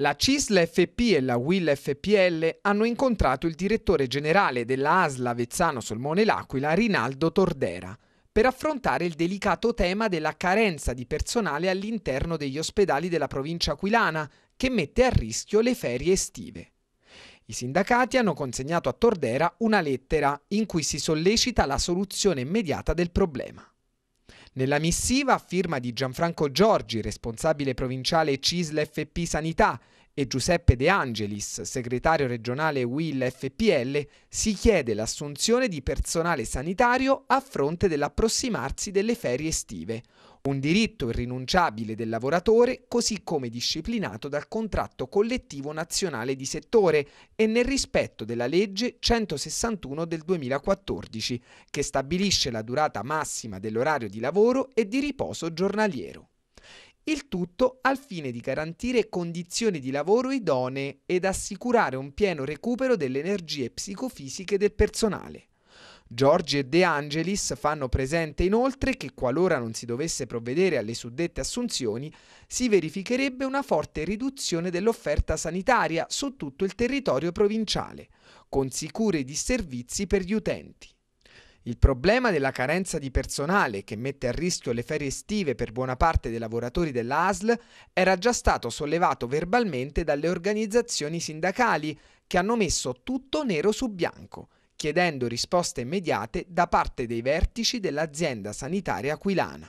La CISL FP e la WIL FPL hanno incontrato il direttore generale della ASLA Vezzano Solmone L'Aquila, Rinaldo Tordera, per affrontare il delicato tema della carenza di personale all'interno degli ospedali della provincia aquilana, che mette a rischio le ferie estive. I sindacati hanno consegnato a Tordera una lettera in cui si sollecita la soluzione immediata del problema. Nella missiva, firma di Gianfranco Giorgi, responsabile provinciale CISL FP Sanità, e Giuseppe De Angelis, segretario regionale WIL FPL, si chiede l'assunzione di personale sanitario a fronte dell'approssimarsi delle ferie estive, un diritto irrinunciabile del lavoratore così come disciplinato dal contratto collettivo nazionale di settore e nel rispetto della legge 161 del 2014 che stabilisce la durata massima dell'orario di lavoro e di riposo giornaliero il tutto al fine di garantire condizioni di lavoro idonee ed assicurare un pieno recupero delle energie psicofisiche del personale. Giorgi e De Angelis fanno presente inoltre che qualora non si dovesse provvedere alle suddette assunzioni, si verificherebbe una forte riduzione dell'offerta sanitaria su tutto il territorio provinciale, con sicuri disservizi per gli utenti. Il problema della carenza di personale che mette a rischio le ferie estive per buona parte dei lavoratori dell'ASL era già stato sollevato verbalmente dalle organizzazioni sindacali che hanno messo tutto nero su bianco, chiedendo risposte immediate da parte dei vertici dell'azienda sanitaria aquilana.